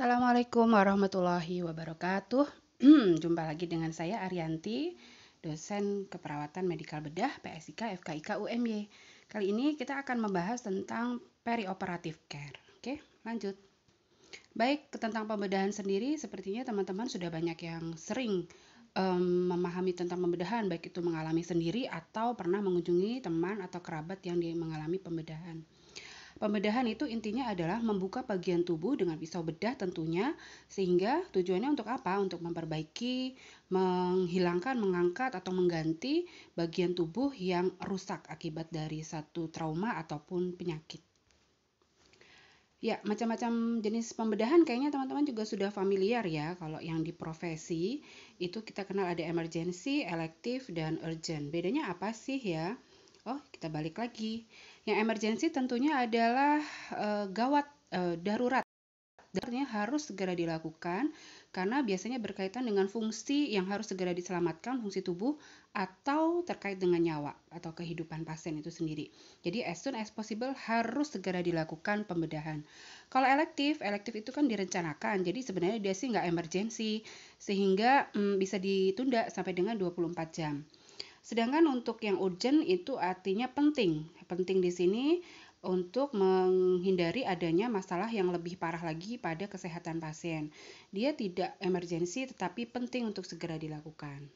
Assalamualaikum warahmatullahi wabarakatuh. Jumpa lagi dengan saya Arianti, dosen keperawatan medikal bedah PSIK FKIK UMY. Kali ini kita akan membahas tentang perioperatif care. Oke, lanjut. Baik, tentang pembedahan sendiri sepertinya teman-teman sudah banyak yang sering um, memahami tentang pembedahan, baik itu mengalami sendiri atau pernah mengunjungi teman atau kerabat yang mengalami pembedahan. Pembedahan itu intinya adalah membuka bagian tubuh dengan pisau bedah tentunya sehingga tujuannya untuk apa? Untuk memperbaiki, menghilangkan, mengangkat atau mengganti bagian tubuh yang rusak akibat dari satu trauma ataupun penyakit. Ya, macam-macam jenis pembedahan kayaknya teman-teman juga sudah familiar ya. Kalau yang di profesi itu kita kenal ada emergency, elective, dan urgent. Bedanya apa sih ya? Oh, kita balik lagi. Yang emergensi tentunya adalah e, gawat, e, darurat. Darurnya harus segera dilakukan karena biasanya berkaitan dengan fungsi yang harus segera diselamatkan, fungsi tubuh, atau terkait dengan nyawa atau kehidupan pasien itu sendiri. Jadi as soon as possible harus segera dilakukan pembedahan. Kalau elektif, elektif itu kan direncanakan, jadi sebenarnya dia sih nggak emergensi, sehingga hmm, bisa ditunda sampai dengan 24 jam. Sedangkan untuk yang urgent itu artinya penting. Penting di sini untuk menghindari adanya masalah yang lebih parah lagi pada kesehatan pasien. Dia tidak emergensi tetapi penting untuk segera dilakukan.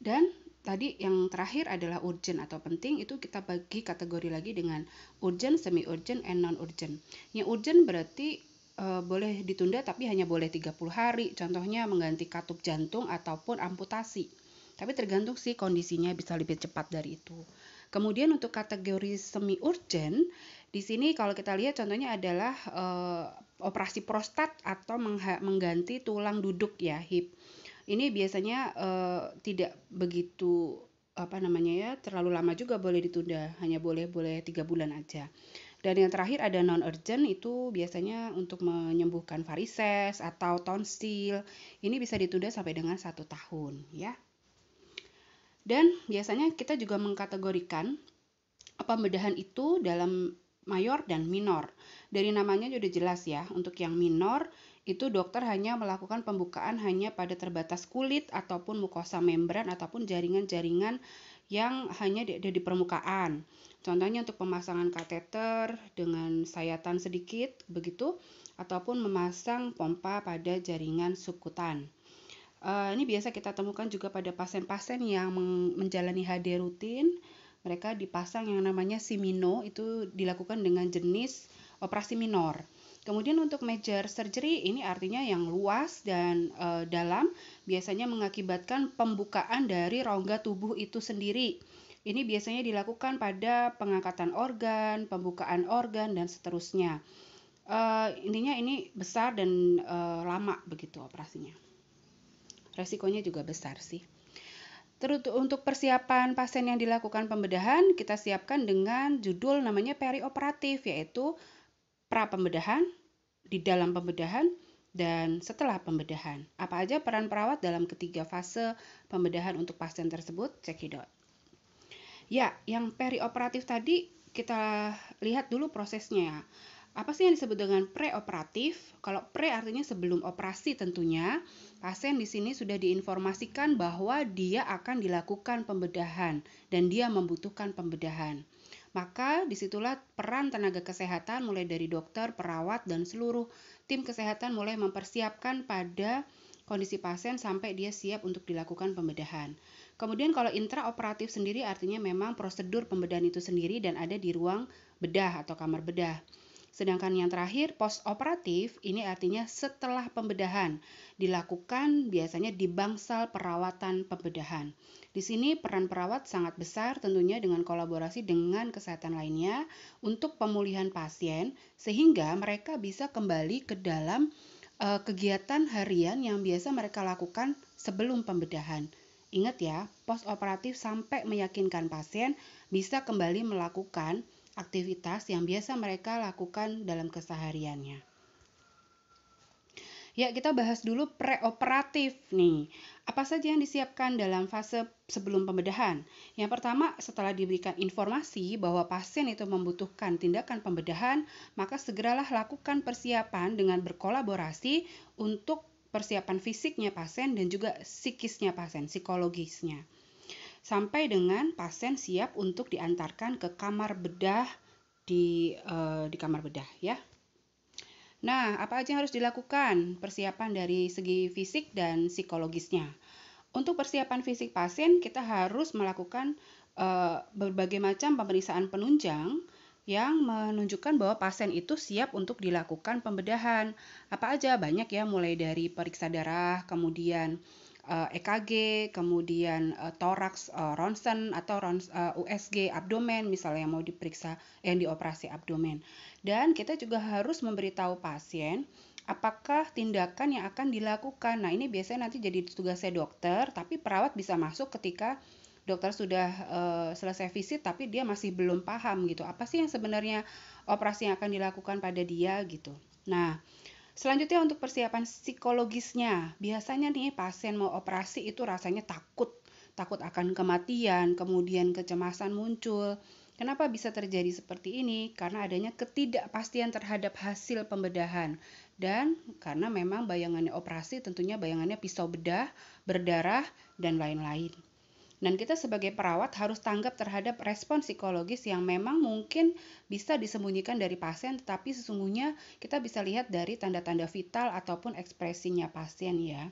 Dan tadi yang terakhir adalah urgent atau penting itu kita bagi kategori lagi dengan urgent, semi urgent, and non urgent. Yang urgent berarti e, boleh ditunda tapi hanya boleh 30 hari. Contohnya mengganti katup jantung ataupun amputasi. Tapi tergantung sih kondisinya bisa lebih cepat dari itu. Kemudian untuk kategori semi urgent, di sini kalau kita lihat contohnya adalah e, operasi prostat atau mengganti tulang duduk ya hip. Ini biasanya e, tidak begitu apa namanya ya terlalu lama juga boleh ditunda, hanya boleh boleh tiga bulan aja. Dan yang terakhir ada non urgent itu biasanya untuk menyembuhkan varises atau tonsil. Ini bisa ditunda sampai dengan satu tahun ya. Dan biasanya kita juga mengkategorikan eh, pembedahan itu dalam mayor dan minor. Dari namanya sudah jelas ya, untuk yang minor itu dokter hanya melakukan pembukaan hanya pada terbatas kulit ataupun mukosa membran ataupun jaringan-jaringan yang hanya ada di permukaan. Contohnya untuk pemasangan kateter dengan sayatan sedikit begitu ataupun memasang pompa pada jaringan subkutan. Uh, ini biasa kita temukan juga pada pasien-pasien yang menjalani HD rutin. Mereka dipasang yang namanya simino itu dilakukan dengan jenis operasi minor. Kemudian untuk major surgery ini artinya yang luas dan e, dalam biasanya mengakibatkan pembukaan dari rongga tubuh itu sendiri. Ini biasanya dilakukan pada pengangkatan organ, pembukaan organ dan seterusnya. E, intinya ini besar dan e, lama begitu operasinya resikonya juga besar sih. Terus untuk persiapan pasien yang dilakukan pembedahan kita siapkan dengan judul namanya perioperatif yaitu pra pembedahan, di dalam pembedahan, dan setelah pembedahan. Apa aja peran perawat dalam ketiga fase pembedahan untuk pasien tersebut? Cekidot. Ya, yang perioperatif tadi kita lihat dulu prosesnya. Apa sih yang disebut dengan preoperatif? Kalau pre artinya sebelum operasi tentunya, pasien di sini sudah diinformasikan bahwa dia akan dilakukan pembedahan dan dia membutuhkan pembedahan. Maka disitulah peran tenaga kesehatan mulai dari dokter, perawat, dan seluruh tim kesehatan mulai mempersiapkan pada kondisi pasien sampai dia siap untuk dilakukan pembedahan. Kemudian kalau intraoperatif sendiri artinya memang prosedur pembedahan itu sendiri dan ada di ruang bedah atau kamar bedah. Sedangkan yang terakhir post operatif ini artinya setelah pembedahan dilakukan biasanya di bangsal perawatan pembedahan. Di sini peran perawat sangat besar tentunya dengan kolaborasi dengan kesehatan lainnya untuk pemulihan pasien sehingga mereka bisa kembali ke dalam e, kegiatan harian yang biasa mereka lakukan sebelum pembedahan. Ingat ya, pos operatif sampai meyakinkan pasien bisa kembali melakukan aktivitas yang biasa mereka lakukan dalam kesehariannya. Ya, kita bahas dulu preoperatif nih. Apa saja yang disiapkan dalam fase sebelum pembedahan? Yang pertama, setelah diberikan informasi bahwa pasien itu membutuhkan tindakan pembedahan, maka segeralah lakukan persiapan dengan berkolaborasi untuk persiapan fisiknya pasien dan juga psikisnya pasien, psikologisnya sampai dengan pasien siap untuk diantarkan ke kamar bedah di uh, di kamar bedah ya. Nah, apa aja yang harus dilakukan? Persiapan dari segi fisik dan psikologisnya. Untuk persiapan fisik pasien, kita harus melakukan uh, berbagai macam pemeriksaan penunjang yang menunjukkan bahwa pasien itu siap untuk dilakukan pembedahan. Apa aja? Banyak ya, mulai dari periksa darah, kemudian uh, eh, EKG, kemudian uh, eh, toraks uh, eh, ronsen atau rons, uh, USG abdomen misalnya yang mau diperiksa yang dioperasi abdomen. Dan kita juga harus memberitahu pasien apakah tindakan yang akan dilakukan. Nah, ini biasanya nanti jadi tugasnya dokter, tapi perawat bisa masuk ketika dokter sudah uh, selesai visit tapi dia masih belum paham gitu. Apa sih yang sebenarnya operasi yang akan dilakukan pada dia gitu. Nah, Selanjutnya untuk persiapan psikologisnya, biasanya nih pasien mau operasi itu rasanya takut, takut akan kematian, kemudian kecemasan muncul. Kenapa bisa terjadi seperti ini? Karena adanya ketidakpastian terhadap hasil pembedahan dan karena memang bayangannya operasi tentunya bayangannya pisau bedah, berdarah dan lain-lain. Dan kita sebagai perawat harus tanggap terhadap respon psikologis yang memang mungkin bisa disembunyikan dari pasien, tetapi sesungguhnya kita bisa lihat dari tanda-tanda vital ataupun ekspresinya pasien ya.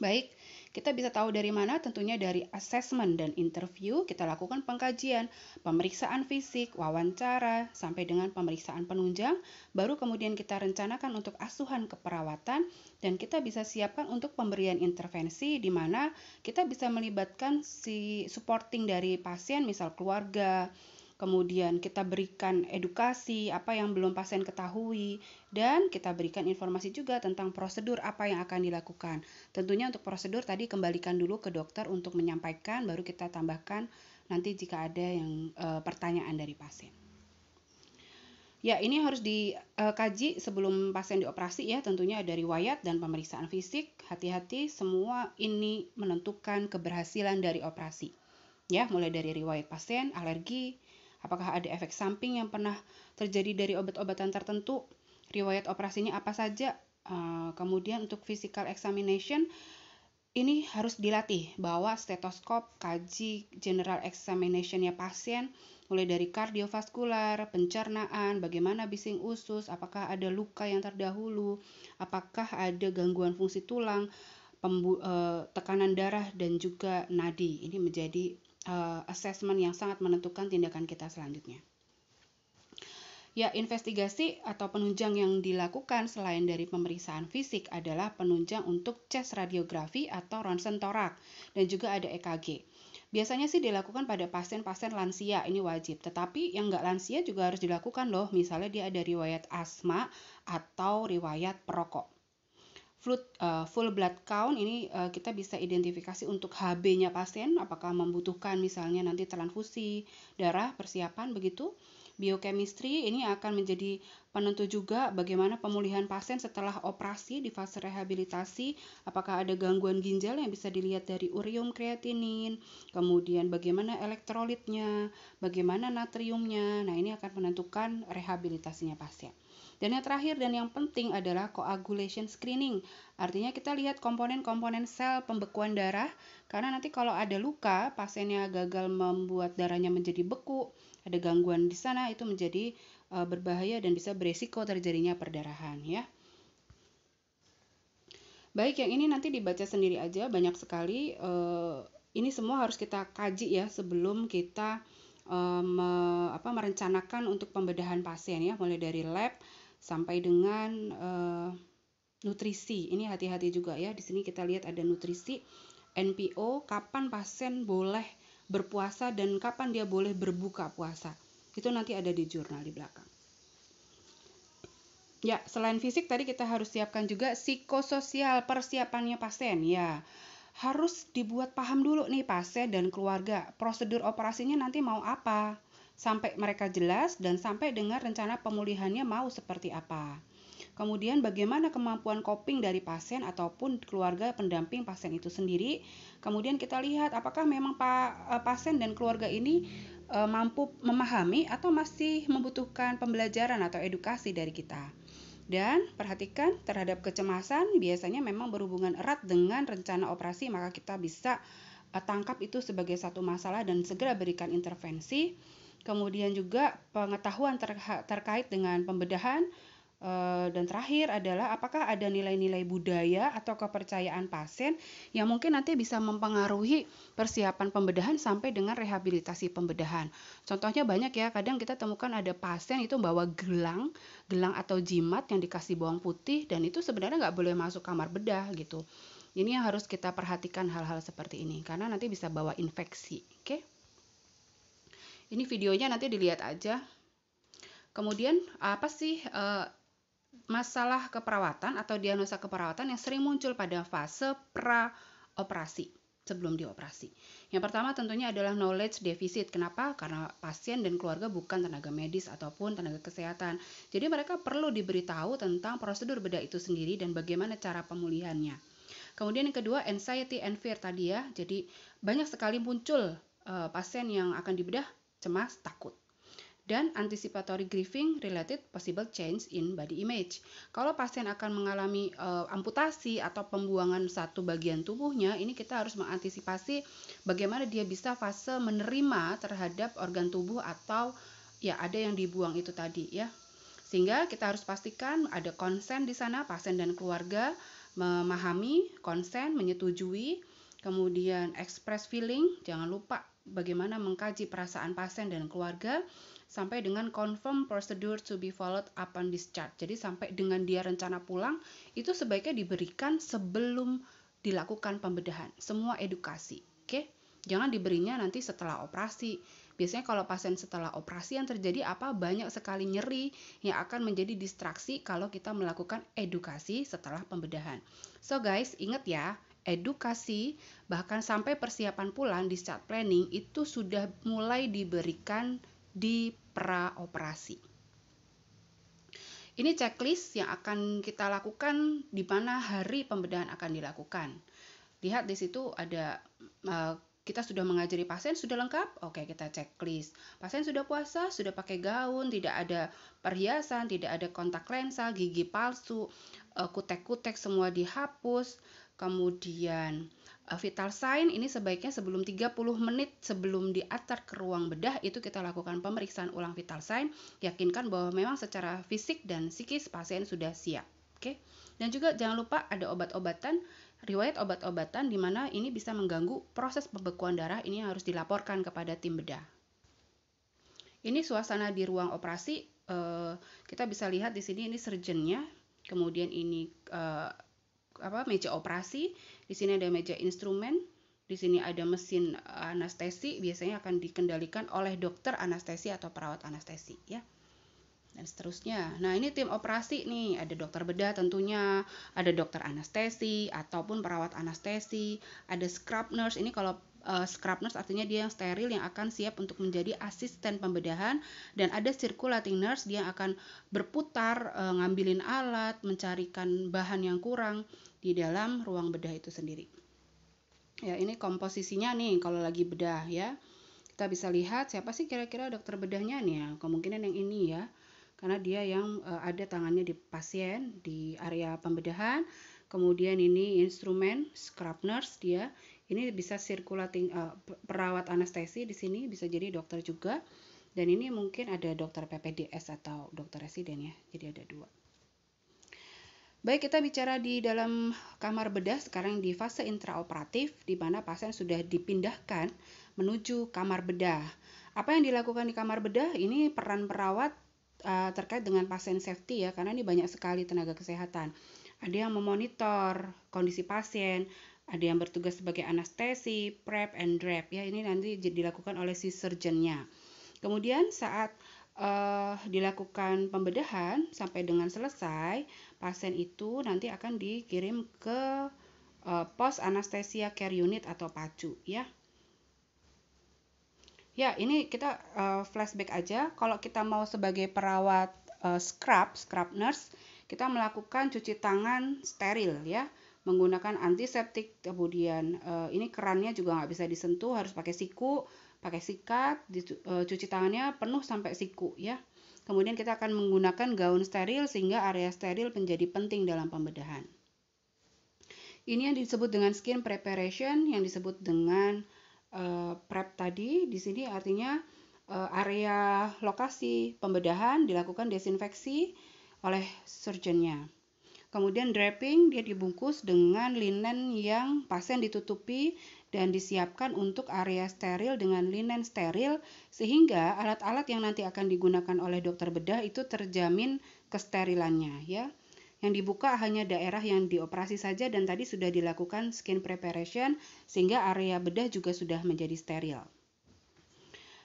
Baik, kita bisa tahu dari mana? Tentunya dari assessment dan interview, kita lakukan pengkajian, pemeriksaan fisik, wawancara, sampai dengan pemeriksaan penunjang, baru kemudian kita rencanakan untuk asuhan keperawatan dan kita bisa siapkan untuk pemberian intervensi di mana kita bisa melibatkan si supporting dari pasien, misal keluarga, kemudian kita berikan edukasi apa yang belum pasien ketahui, dan kita berikan informasi juga tentang prosedur apa yang akan dilakukan. Tentunya untuk prosedur tadi kembalikan dulu ke dokter untuk menyampaikan, baru kita tambahkan nanti jika ada yang e, pertanyaan dari pasien. Ya, ini harus dikaji eh, sebelum pasien dioperasi ya, tentunya ada riwayat dan pemeriksaan fisik. Hati-hati, semua ini menentukan keberhasilan dari operasi. Ya, mulai dari riwayat pasien, alergi, Apakah ada efek samping yang pernah terjadi dari obat-obatan tertentu? Riwayat operasinya apa saja? Uh, kemudian untuk physical examination ini harus dilatih bahwa stetoskop, kaji general examinationnya pasien, mulai dari kardiovaskular, pencernaan, bagaimana bising usus, apakah ada luka yang terdahulu, apakah ada gangguan fungsi tulang, eh, tekanan darah dan juga nadi. Ini menjadi uh, assessment yang sangat menentukan tindakan kita selanjutnya. Ya, investigasi atau penunjang yang dilakukan selain dari pemeriksaan fisik adalah penunjang untuk chest radiografi atau ronsen torak dan juga ada EKG. Biasanya sih dilakukan pada pasien-pasien lansia, ini wajib. Tetapi yang nggak lansia juga harus dilakukan loh, misalnya dia ada riwayat asma atau riwayat perokok. Fluid, uh, eh, full blood count ini uh, kita bisa identifikasi untuk HB-nya pasien apakah membutuhkan misalnya nanti transfusi darah persiapan begitu biochemistry ini akan menjadi penentu juga bagaimana pemulihan pasien setelah operasi di fase rehabilitasi apakah ada gangguan ginjal yang bisa dilihat dari urium kreatinin kemudian bagaimana elektrolitnya bagaimana natriumnya nah ini akan menentukan rehabilitasinya pasien dan yang terakhir dan yang penting adalah coagulation screening. Artinya kita lihat komponen-komponen sel pembekuan darah karena nanti kalau ada luka, pasiennya gagal membuat darahnya menjadi beku, ada gangguan di sana itu menjadi eh, berbahaya dan bisa beresiko terjadinya perdarahan ya. Baik, yang ini nanti dibaca sendiri aja, banyak sekali. Eh, ini semua harus kita kaji ya sebelum kita eh, me, apa, merencanakan untuk pembedahan pasien ya, mulai dari lab, sampai dengan uh, nutrisi. Ini hati-hati juga ya. Di sini kita lihat ada nutrisi, NPO, kapan pasien boleh berpuasa dan kapan dia boleh berbuka puasa. Itu nanti ada di jurnal di belakang. Ya, selain fisik tadi kita harus siapkan juga psikososial persiapannya pasien ya. Harus dibuat paham dulu nih pasien dan keluarga, prosedur operasinya nanti mau apa sampai mereka jelas dan sampai dengan rencana pemulihannya mau seperti apa. Kemudian bagaimana kemampuan coping dari pasien ataupun keluarga pendamping pasien itu sendiri. Kemudian kita lihat apakah memang e, pasien dan keluarga ini e, mampu memahami atau masih membutuhkan pembelajaran atau edukasi dari kita. Dan perhatikan terhadap kecemasan biasanya memang berhubungan erat dengan rencana operasi maka kita bisa e, tangkap itu sebagai satu masalah dan segera berikan intervensi kemudian juga pengetahuan terha- terkait dengan pembedahan, eh, dan terakhir adalah apakah ada nilai-nilai budaya atau kepercayaan pasien yang mungkin nanti bisa mempengaruhi persiapan pembedahan sampai dengan rehabilitasi pembedahan. Contohnya banyak ya, kadang kita temukan ada pasien itu bawa gelang, gelang atau jimat yang dikasih bawang putih dan itu sebenarnya nggak boleh masuk kamar bedah gitu. Ini yang harus kita perhatikan hal-hal seperti ini karena nanti bisa bawa infeksi, oke? Okay? Ini videonya nanti dilihat aja. Kemudian apa sih e, masalah keperawatan atau diagnosa keperawatan yang sering muncul pada fase pra-operasi sebelum dioperasi? Yang pertama tentunya adalah knowledge deficit. Kenapa? Karena pasien dan keluarga bukan tenaga medis ataupun tenaga kesehatan. Jadi mereka perlu diberitahu tentang prosedur bedah itu sendiri dan bagaimana cara pemulihannya. Kemudian yang kedua anxiety and fear tadi ya. Jadi banyak sekali muncul e, pasien yang akan dibedah cemas, takut dan anticipatory grieving related possible change in body image. Kalau pasien akan mengalami uh, amputasi atau pembuangan satu bagian tubuhnya, ini kita harus mengantisipasi bagaimana dia bisa fase menerima terhadap organ tubuh atau ya ada yang dibuang itu tadi ya. Sehingga kita harus pastikan ada konsen di sana pasien dan keluarga memahami, konsen, menyetujui, kemudian express feeling, jangan lupa bagaimana mengkaji perasaan pasien dan keluarga sampai dengan confirm procedure to be followed upon discharge. Jadi sampai dengan dia rencana pulang itu sebaiknya diberikan sebelum dilakukan pembedahan. Semua edukasi, oke? Okay? Jangan diberinya nanti setelah operasi. Biasanya kalau pasien setelah operasi yang terjadi apa banyak sekali nyeri yang akan menjadi distraksi kalau kita melakukan edukasi setelah pembedahan. So guys, ingat ya, edukasi, bahkan sampai persiapan pulang di saat planning itu sudah mulai diberikan di praoperasi. Ini checklist yang akan kita lakukan di mana hari pembedahan akan dilakukan. Lihat di situ ada uh, kita sudah mengajari pasien sudah lengkap, oke kita checklist. Pasien sudah puasa, sudah pakai gaun, tidak ada perhiasan, tidak ada kontak lensa, gigi palsu, eh, kutek-kutek semua dihapus, Kemudian eh, vital sign ini sebaiknya sebelum 30 menit sebelum diantar ke ruang bedah itu kita lakukan pemeriksaan ulang vital sign, yakinkan bahwa memang secara fisik dan psikis pasien sudah siap. Oke. Dan juga jangan lupa ada obat-obatan, riwayat obat-obatan di mana ini bisa mengganggu proses pembekuan darah ini harus dilaporkan kepada tim bedah. Ini suasana di ruang operasi eh, kita bisa lihat di sini ini surgeonnya, kemudian ini eh, apa meja operasi, di sini ada meja instrumen, di sini ada mesin eh, anestesi biasanya akan dikendalikan oleh dokter anestesi atau perawat anestesi ya dan seterusnya. Nah, ini tim operasi nih, ada dokter bedah tentunya, ada dokter anestesi ataupun perawat anestesi, ada scrub nurse. Ini kalau uh, scrub nurse artinya dia yang steril yang akan siap untuk menjadi asisten pembedahan dan ada circulating nurse dia akan berputar uh, ngambilin alat, mencarikan bahan yang kurang di dalam ruang bedah itu sendiri. Ya, ini komposisinya nih kalau lagi bedah ya. Kita bisa lihat siapa sih kira-kira dokter bedahnya nih ya. Kemungkinan yang ini ya. Karena dia yang uh, ada tangannya di pasien di area pembedahan. Kemudian ini instrumen scrub nurse dia ini bisa circulating uh, eh, perawat anestesi di sini bisa jadi dokter juga dan ini mungkin ada dokter PPDS atau dokter residen ya jadi ada dua baik kita bicara di dalam kamar bedah sekarang di fase intraoperatif di mana pasien sudah dipindahkan menuju kamar bedah apa yang dilakukan di kamar bedah ini peran perawat uh, terkait dengan pasien safety ya karena ini banyak sekali tenaga kesehatan ada yang memonitor kondisi pasien, ada yang bertugas sebagai anestesi, prep and drap ya ini nanti dilakukan oleh si surgeonnya. Kemudian saat uh, dilakukan pembedahan sampai dengan selesai, pasien itu nanti akan dikirim ke uh, pos anestesia care unit atau PACU ya. Ya, ini kita uh, flashback aja. Kalau kita mau sebagai perawat uh, scrub, scrub nurse, kita melakukan cuci tangan steril ya menggunakan antiseptik kemudian uh, ini kerannya juga nggak bisa disentuh harus pakai siku pakai sikat eh, cuci tangannya penuh sampai siku ya kemudian kita akan menggunakan gaun steril sehingga area steril menjadi penting dalam pembedahan ini yang disebut dengan skin preparation yang disebut dengan uh, prep tadi di sini artinya uh, area lokasi pembedahan dilakukan desinfeksi oleh surgeonnya. Kemudian draping dia dibungkus dengan linen yang pasien ditutupi dan disiapkan untuk area steril dengan linen steril sehingga alat-alat yang nanti akan digunakan oleh dokter bedah itu terjamin kesterilannya ya. Yang dibuka hanya daerah yang dioperasi saja dan tadi sudah dilakukan skin preparation sehingga area bedah juga sudah menjadi steril.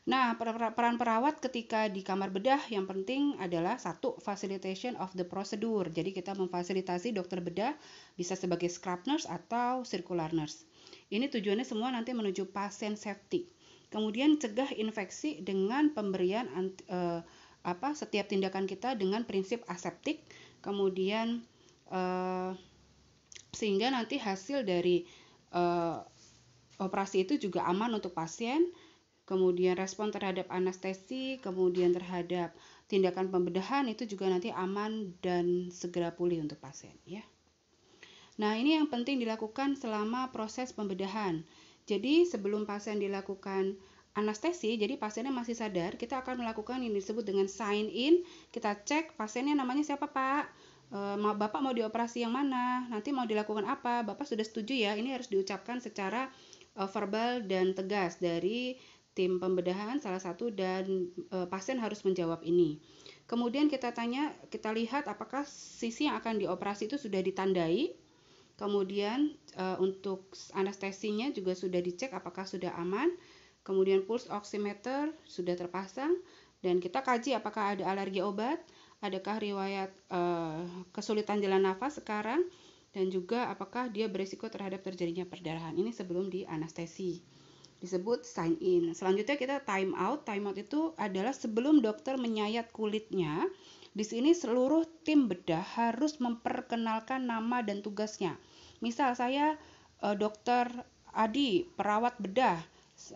Nah, peran perawat ketika di kamar bedah yang penting adalah satu facilitation of the procedure. Jadi kita memfasilitasi dokter bedah bisa sebagai scrub nurse atau circular nurse. Ini tujuannya semua nanti menuju pasien safety. Kemudian cegah infeksi dengan pemberian anti, eh, apa setiap tindakan kita dengan prinsip aseptik. Kemudian eh, sehingga nanti hasil dari eh, operasi itu juga aman untuk pasien kemudian respon terhadap anestesi, kemudian terhadap tindakan pembedahan itu juga nanti aman dan segera pulih untuk pasien ya. Nah, ini yang penting dilakukan selama proses pembedahan. Jadi, sebelum pasien dilakukan anestesi, jadi pasiennya masih sadar, kita akan melakukan ini disebut dengan sign in. Kita cek pasiennya namanya siapa, Pak? E, Bapak mau dioperasi yang mana? Nanti mau dilakukan apa? Bapak sudah setuju ya? Ini harus diucapkan secara e, verbal dan tegas dari tim pembedahan salah satu dan e, pasien harus menjawab ini. Kemudian kita tanya, kita lihat apakah sisi yang akan dioperasi itu sudah ditandai. Kemudian e, untuk anestesinya juga sudah dicek apakah sudah aman. Kemudian pulse oximeter sudah terpasang dan kita kaji apakah ada alergi obat, adakah riwayat e, kesulitan jalan nafas sekarang dan juga apakah dia berisiko terhadap terjadinya perdarahan. Ini sebelum di anestesi disebut sign in. Nah, selanjutnya kita time out. Time out itu adalah sebelum dokter menyayat kulitnya. Di sini seluruh tim bedah harus memperkenalkan nama dan tugasnya. Misal saya e, dokter Adi, perawat bedah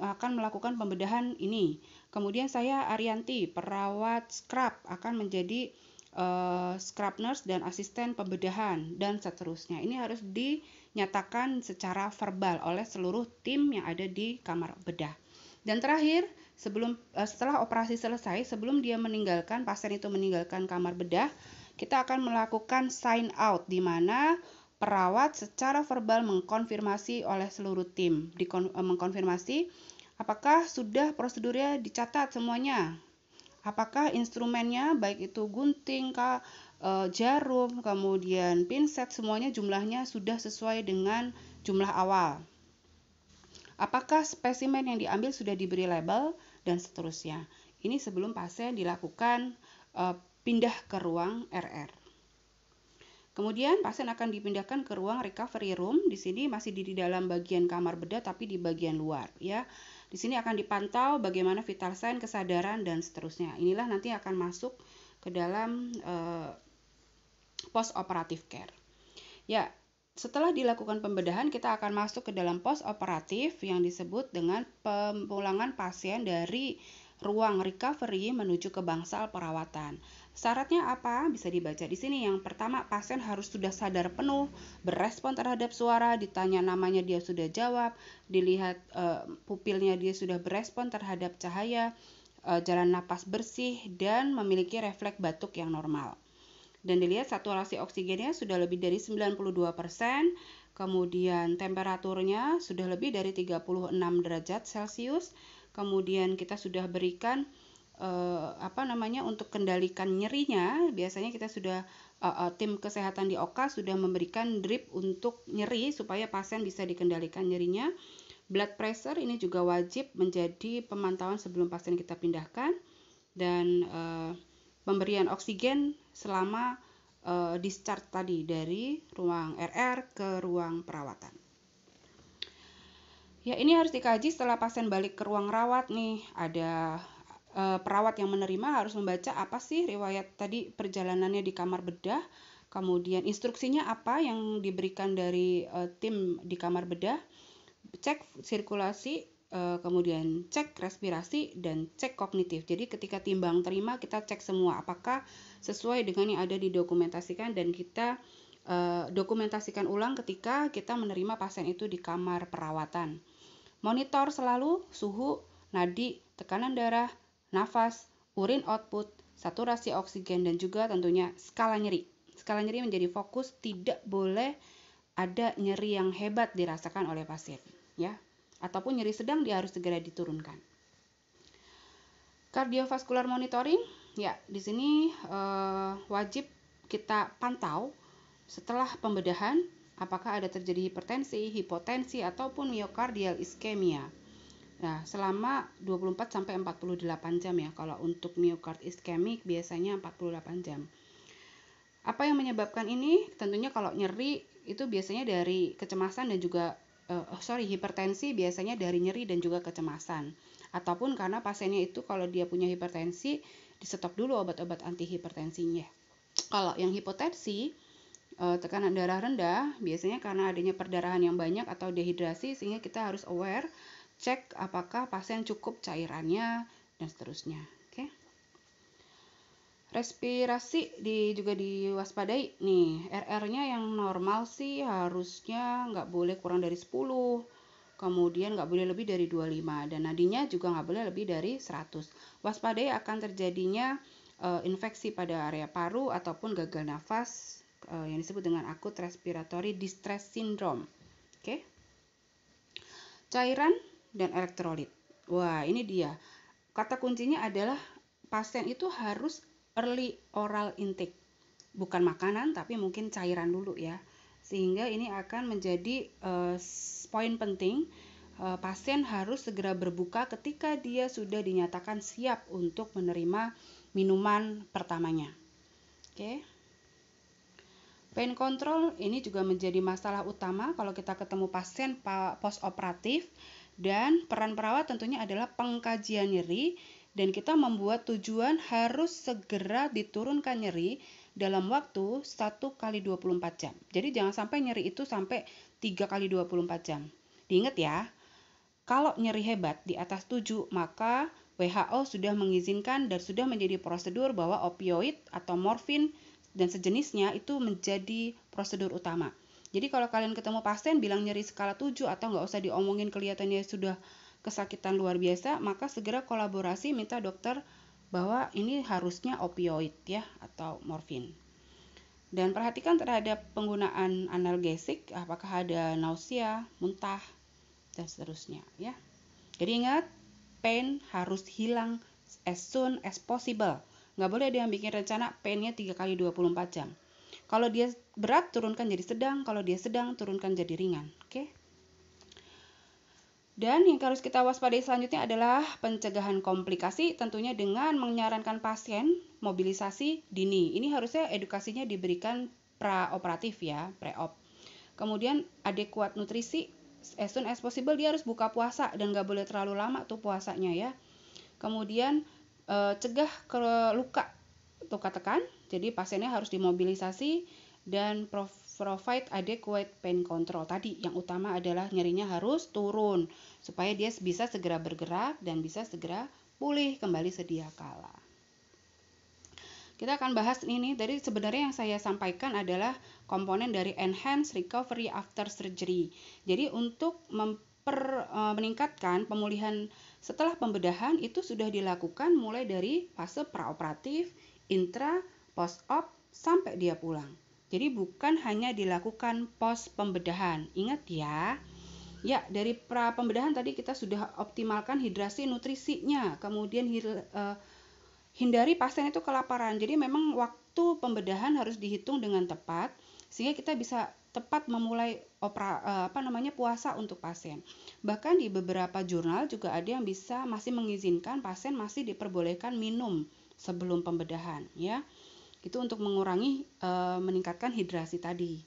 akan melakukan pembedahan ini. Kemudian saya Arianti, perawat scrub akan menjadi uh, scrub nurse dan asisten pembedahan dan seterusnya. Ini harus di nyatakan secara verbal oleh seluruh tim yang ada di kamar bedah. Dan terakhir, sebelum eh, setelah operasi selesai, sebelum dia meninggalkan pasien itu meninggalkan kamar bedah, kita akan melakukan sign out di mana perawat secara verbal mengkonfirmasi oleh seluruh tim, Dikon, eh, mengkonfirmasi apakah sudah prosedurnya dicatat semuanya apakah instrumennya baik itu gunting Eh, jarum, kemudian pinset semuanya jumlahnya sudah sesuai dengan jumlah awal. Apakah spesimen yang diambil sudah diberi label dan seterusnya. Ini sebelum pasien dilakukan e, pindah ke ruang RR. Kemudian pasien akan dipindahkan ke ruang recovery room. Di sini masih di dalam bagian kamar bedah tapi di bagian luar ya. Di sini akan dipantau bagaimana vital sign, kesadaran dan seterusnya. Inilah nanti akan masuk ke dalam e, post operatif care. Ya, setelah dilakukan pembedahan, kita akan masuk ke dalam pos operatif yang disebut dengan pemulangan pasien dari ruang recovery menuju ke bangsal perawatan. Syaratnya apa? Bisa dibaca di sini. Yang pertama, pasien harus sudah sadar penuh, berespon terhadap suara, ditanya namanya dia sudah jawab, dilihat e, pupilnya dia sudah berespon terhadap cahaya, e, jalan napas bersih, dan memiliki refleks batuk yang normal dan dilihat saturasi oksigennya sudah lebih dari 92%, kemudian temperaturnya sudah lebih dari 36 derajat Celcius, kemudian kita sudah berikan eh, apa namanya untuk kendalikan nyerinya, biasanya kita sudah eh, eh, tim kesehatan di Oka sudah memberikan drip untuk nyeri supaya pasien bisa dikendalikan nyerinya. Blood pressure ini juga wajib menjadi pemantauan sebelum pasien kita pindahkan dan eh, pemberian oksigen selama uh, discharge tadi dari ruang RR ke ruang perawatan. Ya, ini harus dikaji setelah pasien balik ke ruang rawat nih. Ada e, perawat yang menerima harus membaca apa sih riwayat tadi perjalanannya di kamar bedah, kemudian instruksinya apa yang diberikan dari e, tim di kamar bedah, cek sirkulasi Eh, kemudian cek respirasi dan cek kognitif. Jadi ketika timbang terima kita cek semua apakah sesuai dengan yang ada didokumentasikan dan kita eh, dokumentasikan ulang ketika kita menerima pasien itu di kamar perawatan. Monitor selalu suhu, nadi, tekanan darah, nafas, urin output, saturasi oksigen dan juga tentunya skala nyeri. Skala nyeri menjadi fokus, tidak boleh ada nyeri yang hebat dirasakan oleh pasien, ya ataupun nyeri sedang dia harus segera diturunkan. Kardiovaskular monitoring, ya di sini eh, wajib kita pantau setelah pembedahan apakah ada terjadi hipertensi, hipotensi ataupun miokardial iskemia. Nah, selama 24 sampai 48 jam ya. Kalau untuk miokard iskemik biasanya 48 jam. Apa yang menyebabkan ini? Tentunya kalau nyeri itu biasanya dari kecemasan dan juga Eh, oh sorry hipertensi biasanya dari nyeri dan juga kecemasan ataupun karena pasiennya itu kalau dia punya hipertensi di stop dulu obat-obat anti hipertensinya kalau yang hipotensi eh, tekanan darah rendah biasanya karena adanya perdarahan yang banyak atau dehidrasi sehingga kita harus aware cek apakah pasien cukup cairannya dan seterusnya respirasi di juga diwaspadai nih RR-nya yang normal sih harusnya nggak boleh kurang dari 10 kemudian nggak boleh lebih dari 25 dan nadinya juga nggak boleh lebih dari 100 waspadai akan terjadinya e, infeksi pada area paru ataupun gagal nafas e, yang disebut dengan akut respiratory distress syndrome oke okay? cairan dan elektrolit wah ini dia kata kuncinya adalah pasien itu harus early oral intake. Bukan makanan tapi mungkin cairan dulu ya. Sehingga ini akan menjadi uh, poin penting uh, pasien harus segera berbuka ketika dia sudah dinyatakan siap untuk menerima minuman pertamanya. Oke. Okay. Pain control ini juga menjadi masalah utama kalau kita ketemu pasien post operatif dan peran perawat tentunya adalah pengkajian nyeri dan kita membuat tujuan harus segera diturunkan nyeri dalam waktu 1 kali 24 jam. Jadi jangan sampai nyeri itu sampai 3 kali 24 jam. Diingat ya, kalau nyeri hebat di atas 7, maka WHO sudah mengizinkan dan sudah menjadi prosedur bahwa opioid atau morfin dan sejenisnya itu menjadi prosedur utama. Jadi kalau kalian ketemu pasien bilang nyeri skala 7 atau nggak usah diomongin kelihatannya sudah kesakitan luar biasa, maka segera kolaborasi minta dokter bahwa ini harusnya opioid ya atau morfin. Dan perhatikan terhadap penggunaan analgesik apakah ada nausea, muntah dan seterusnya ya. Jadi ingat pain harus hilang as soon as possible. Nggak boleh ada yang bikin rencana painnya tiga kali 24 jam. Kalau dia berat turunkan jadi sedang, kalau dia sedang turunkan jadi ringan. Oke. Okay? Dan yang harus kita waspadai selanjutnya adalah pencegahan komplikasi tentunya dengan menyarankan pasien mobilisasi dini. Ini harusnya edukasinya diberikan praoperatif ya, pre-op. Kemudian adekuat nutrisi, as soon as possible dia harus buka puasa dan nggak boleh terlalu lama tuh puasanya ya. Kemudian e, cegah ke luka luka tekan, jadi pasiennya harus dimobilisasi dan prof provide adequate pain control tadi yang utama adalah nyerinya harus turun supaya dia bisa segera bergerak dan bisa segera pulih kembali sedia kala kita akan bahas ini dari sebenarnya yang saya sampaikan adalah komponen dari enhanced recovery after surgery jadi untuk memper, e, meningkatkan pemulihan setelah pembedahan itu sudah dilakukan mulai dari fase praoperatif intra post op sampai dia pulang jadi bukan hanya dilakukan pos pembedahan. Ingat ya. Ya, dari pra pembedahan tadi kita sudah optimalkan hidrasi nutrisinya. Kemudian e, hindari pasien itu kelaparan. Jadi memang waktu pembedahan harus dihitung dengan tepat sehingga kita bisa tepat memulai opera, e, apa namanya puasa untuk pasien. Bahkan di beberapa jurnal juga ada yang bisa masih mengizinkan pasien masih diperbolehkan minum sebelum pembedahan, ya. Itu untuk mengurangi e, meningkatkan hidrasi tadi.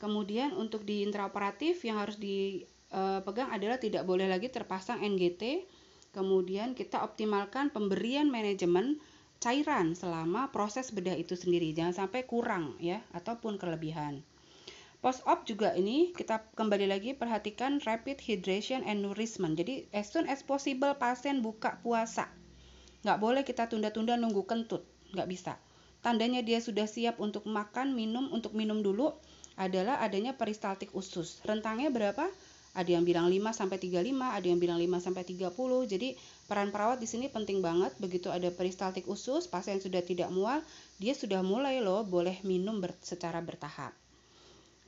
Kemudian untuk di intraoperatif yang harus dipegang eh, adalah tidak boleh lagi terpasang NGT. Kemudian kita optimalkan pemberian manajemen cairan selama proses bedah itu sendiri jangan sampai kurang ya ataupun kelebihan post op juga ini kita kembali lagi perhatikan rapid hydration and nourishment jadi as soon as possible pasien buka puasa nggak boleh kita tunda-tunda nunggu kentut nggak bisa Tandanya dia sudah siap untuk makan, minum, untuk minum dulu adalah adanya peristaltik usus. Rentangnya berapa? Ada yang bilang 5 sampai 35, ada yang bilang 5 sampai 30. Jadi peran perawat di sini penting banget. Begitu ada peristaltik usus, pasien sudah tidak mual, dia sudah mulai loh boleh minum ber secara bertahap.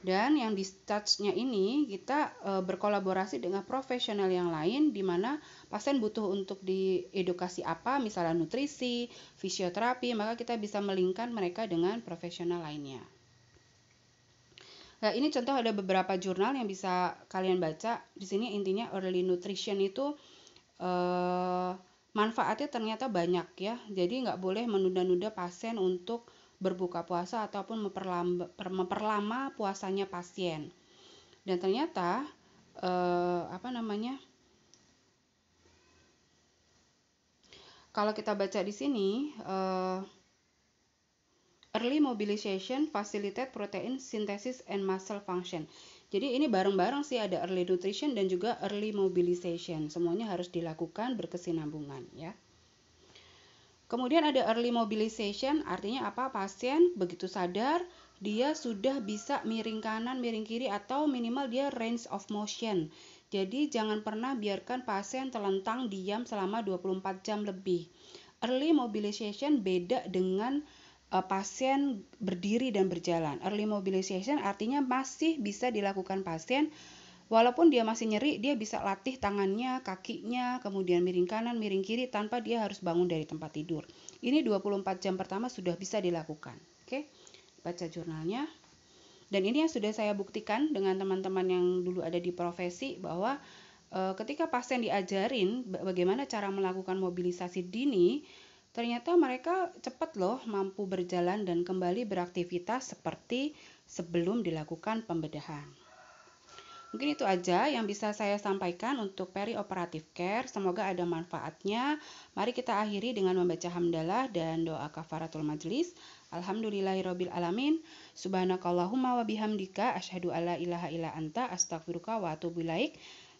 Dan yang di touch nya ini kita e, berkolaborasi dengan profesional yang lain di mana pasien butuh untuk diedukasi apa, misalnya nutrisi, fisioterapi, maka kita bisa melingkan mereka dengan profesional lainnya. Nah, ini contoh ada beberapa jurnal yang bisa kalian baca. Di sini intinya early nutrition itu e, manfaatnya ternyata banyak ya. Jadi nggak boleh menunda-nunda pasien untuk berbuka puasa ataupun memperlama, puasanya pasien. Dan ternyata eh, apa namanya? Kalau kita baca di sini eh, early mobilization facilitate protein synthesis and muscle function. Jadi ini bareng-bareng sih ada early nutrition dan juga early mobilization. Semuanya harus dilakukan berkesinambungan ya. Kemudian ada early mobilization, artinya apa? Pasien begitu sadar dia sudah bisa miring kanan, miring kiri atau minimal dia range of motion. Jadi jangan pernah biarkan pasien telentang diam selama 24 jam lebih. Early mobilization beda dengan uh, pasien berdiri dan berjalan. Early mobilization artinya masih bisa dilakukan pasien Walaupun dia masih nyeri, dia bisa latih tangannya, kakinya, kemudian miring kanan, miring kiri tanpa dia harus bangun dari tempat tidur. Ini 24 jam pertama sudah bisa dilakukan. Oke. Baca jurnalnya. Dan ini yang sudah saya buktikan dengan teman-teman yang dulu ada di profesi bahwa e, ketika pasien diajarin bagaimana cara melakukan mobilisasi dini, ternyata mereka cepat loh mampu berjalan dan kembali beraktivitas seperti sebelum dilakukan pembedahan. Mungkin itu aja yang bisa saya sampaikan untuk peri operatif care. Semoga ada manfaatnya. Mari kita akhiri dengan membaca hamdalah dan doa kafaratul majlis. Alhamdulillahirabbil alamin. Subhanakallahumma wa bihamdika asyhadu alla ilaha illa anta astaghfiruka wa atubu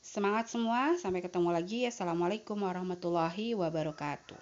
Semangat semua, sampai ketemu lagi. Assalamualaikum warahmatullahi wabarakatuh.